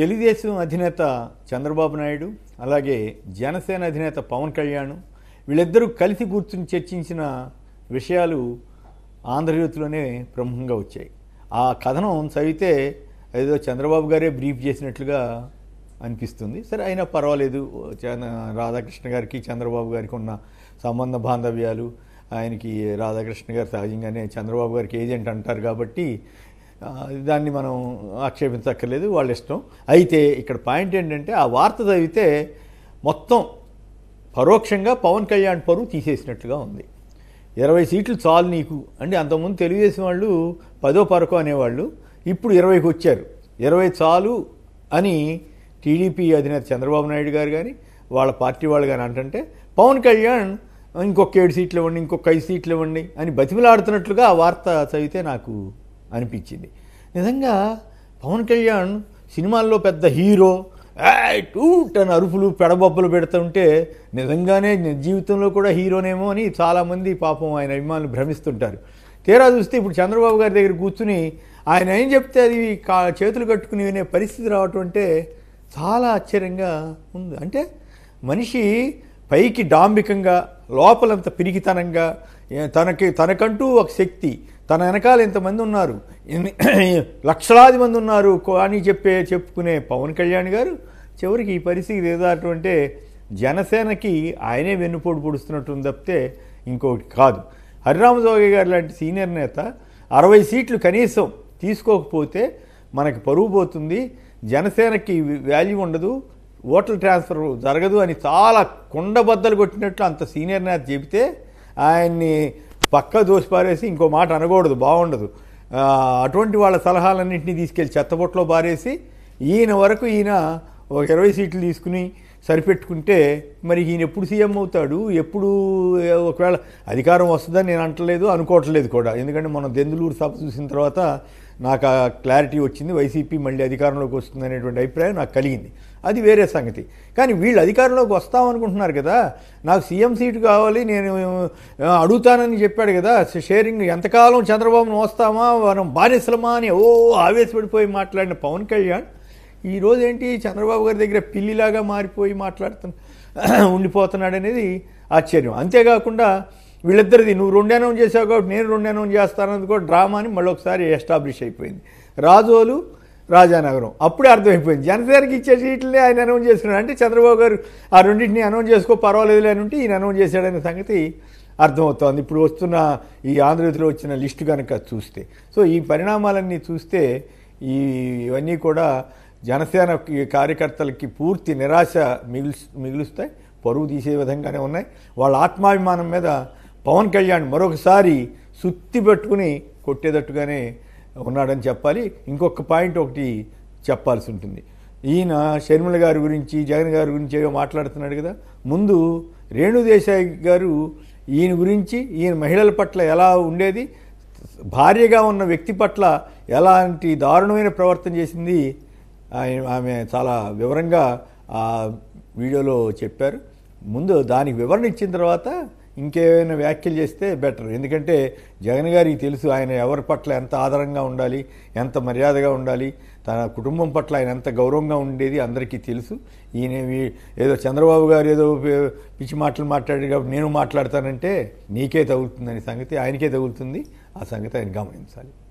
తెలుగుదేశం అధినేత చంద్రబాబు నాయుడు అలాగే జనసేన అధినేత పవన్ కళ్యాణ్ వీళ్ళిద్దరూ కలిసి కూర్చుని చర్చించిన విషయాలు ఆంధ్రజ్యోతిలోనే ప్రముఖంగా వచ్చాయి ఆ కథనం చదివితే ఏదో చంద్రబాబు గారే బ్రీఫ్ చేసినట్లుగా అనిపిస్తుంది సరే అయినా పర్వాలేదు రాధాకృష్ణ గారికి చంద్రబాబు గారికి ఉన్న సంబంధ బాంధవ్యాలు ఆయనకి రాధాకృష్ణ గారు సహజంగానే చంద్రబాబు గారికి ఏజెంట్ అంటారు కాబట్టి దాన్ని మనం ఆక్షేపించక్కర్లేదు వాళ్ళ ఇష్టం అయితే ఇక్కడ పాయింట్ ఏంటంటే ఆ వార్త చదివితే మొత్తం పరోక్షంగా పవన్ కళ్యాణ్ పరువు తీసేసినట్లుగా ఉంది ఇరవై సీట్లు చాలు నీకు అంటే అంతకుముందు తెలుగుదేశం వాళ్ళు పదో పరకో అనేవాళ్ళు ఇప్పుడు ఇరవైకి వచ్చారు ఇరవై చాలు అని టీడీపీ అధినేత చంద్రబాబు నాయుడు గారు కానీ వాళ్ళ పార్టీ వాళ్ళు కానీ అంటే పవన్ కళ్యాణ్ ఇంకొక ఏడు సీట్లు ఇవ్వండి ఇంకొక ఐదు సీట్లు ఇవ్వండి అని బతిమలాడుతున్నట్లుగా ఆ వార్త చదివితే నాకు అనిపించింది నిజంగా పవన్ కళ్యాణ్ సినిమాల్లో పెద్ద హీరో టూట్ అని అరుపులు పెడబొబ్బలు పెడుతుంటే నిజంగానే జీవితంలో కూడా హీరోనేమో అని చాలామంది పాపం ఆయన అభిమానులు భ్రమిస్తుంటారు తీరా చూస్తే ఇప్పుడు చంద్రబాబు గారి దగ్గర కూర్చుని ఆయన ఏం చెప్తే అది కా చేతులు కట్టుకుని వినే పరిస్థితి రావటం అంటే చాలా ఆశ్చర్యంగా ఉంది అంటే మనిషి పైకి డాంబికంగా లోపలంత పిరికితనంగా తనకి తనకంటూ ఒక శక్తి తన వెనకాల ఇంతమంది ఉన్నారు లక్షలాది మంది ఉన్నారు అని చెప్పే చెప్పుకునే పవన్ కళ్యాణ్ గారు చివరికి ఈ పరిస్థితి ఏదాటంటే జనసేనకి ఆయనే వెన్నుపోటు పొడుస్తున్నట్టుంది తప్పితే ఇంకొకటి కాదు హరిరామజోగి గారు లాంటి సీనియర్ నేత అరవై సీట్లు కనీసం తీసుకోకపోతే మనకి పరువు పోతుంది జనసేనకి వాల్యూ ఉండదు ఓట్ల ట్రాన్స్ఫర్ జరగదు అని చాలా కొండబద్దలు కొట్టినట్లు అంత సీనియర్ నేత చెబితే ఆయన్ని పక్క దోసిపారేసి ఇంకో మాట అనకూడదు బాగుండదు అటువంటి వాళ్ళ సలహాలన్నింటినీ తీసుకెళ్ళి చెత్తబొట్లో పారేసి ఈయన వరకు ఈయన ఒక ఇరవై సీట్లు తీసుకుని సరిపెట్టుకుంటే మరి ఈయన ఎప్పుడు సీఎం అవుతాడు ఎప్పుడు ఒకవేళ అధికారం వస్తుందని నేను అంటలేదు అనుకోవట్లేదు కూడా ఎందుకంటే మనం దెందులూరు సభ చూసిన తర్వాత నాకు ఆ క్లారిటీ వచ్చింది వైసీపీ మళ్ళీ అధికారంలోకి వస్తుంది అనేటువంటి అభిప్రాయం నాకు కలిగింది అది వేరే సంగతి కానీ వీళ్ళు అధికారంలోకి వస్తామనుకుంటున్నారు కదా నాకు సీఎం సీటు కావాలి నేను అడుగుతానని చెప్పాడు కదా షేరింగ్ ఎంతకాలం చంద్రబాబును వస్తామా మనం బానిసలమా అని ఓ ఆవేశపడిపోయి మాట్లాడిన పవన్ కళ్యాణ్ ఈరోజు ఏంటి చంద్రబాబు గారి దగ్గర పిల్లిలాగా మారిపోయి మాట్లాడుతున్న ఉండిపోతున్నాడు అనేది ఆశ్చర్యం అంతేకాకుండా వీళ్ళిద్దరిది నువ్వు రెండు అనౌన్స్ చేసావు కాబట్టి నేను రెండు అనౌన్స్ చేస్తానన్నది కూడా డ్రామా అని మళ్ళీ ఒకసారి ఎస్టాబ్లిష్ అయిపోయింది రాజోలు రాజానగరం అప్పుడే అర్థమైపోయింది జనసేనకి ఇచ్చే సీట్లనే ఆయన అనౌన్స్ చేస్తున్నాడు అంటే చంద్రబాబు గారు ఆ రెండింటిని అనౌన్స్ చేసుకో పర్వాలేదు అని ఉంటే ఈయన అనౌన్స్ చేశాడనే సంగతి అర్థమవుతోంది ఇప్పుడు వస్తున్న ఈ ఆంధ్రజ్యోతిలో వచ్చిన లిస్టు కనుక చూస్తే సో ఈ పరిణామాలన్నీ చూస్తే ఈ ఇవన్నీ కూడా జనసేన కార్యకర్తలకి పూర్తి నిరాశ మిగులు మిగులుస్తాయి పరువు తీసే విధంగానే ఉన్నాయి వాళ్ళ ఆత్మాభిమానం మీద పవన్ కళ్యాణ్ మరొకసారి సుత్తి పెట్టుకుని కొట్టేటట్టుగానే ఉన్నాడని చెప్పాలి ఇంకొక పాయింట్ ఒకటి చెప్పాల్సి ఉంటుంది ఈయన షర్మిల గారి గురించి జగన్ గారి గురించి ఏదో మాట్లాడుతున్నాడు కదా ముందు రేణుదేశాయి గారు ఈయన గురించి ఈయన మహిళల పట్ల ఎలా ఉండేది భార్యగా ఉన్న వ్యక్తి పట్ల ఎలాంటి దారుణమైన ప్రవర్తన చేసింది ఆమె చాలా వివరంగా ఆ వీడియోలో చెప్పారు ముందు దానికి వివరణ ఇచ్చిన తర్వాత ఇంకేమైనా వ్యాఖ్యలు చేస్తే బెటర్ ఎందుకంటే జగన్ గారికి తెలుసు ఆయన ఎవరి పట్ల ఎంత ఆధారంగా ఉండాలి ఎంత మర్యాదగా ఉండాలి తన కుటుంబం పట్ల ఆయన ఎంత గౌరవంగా ఉండేది అందరికీ తెలుసు ఈయన ఏదో చంద్రబాబు గారు ఏదో పిచ్చి మాటలు మాట్లాడి కాబట్టి నేను మాట్లాడతానంటే నీకే తగులుతుందని సంగతి ఆయనకే తగులుతుంది ఆ సంగతి ఆయన గమనించాలి